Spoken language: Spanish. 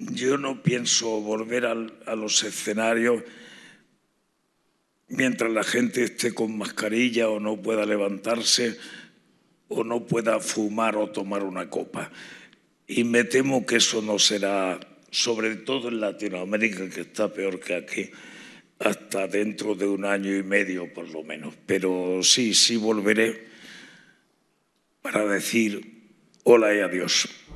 Yo no pienso volver a los escenarios mientras la gente esté con mascarilla o no pueda levantarse o no pueda fumar o tomar una copa. Y me temo que eso no será, sobre todo en Latinoamérica, que está peor que aquí, hasta dentro de un año y medio por lo menos. Pero sí, sí volveré para decir hola y adiós.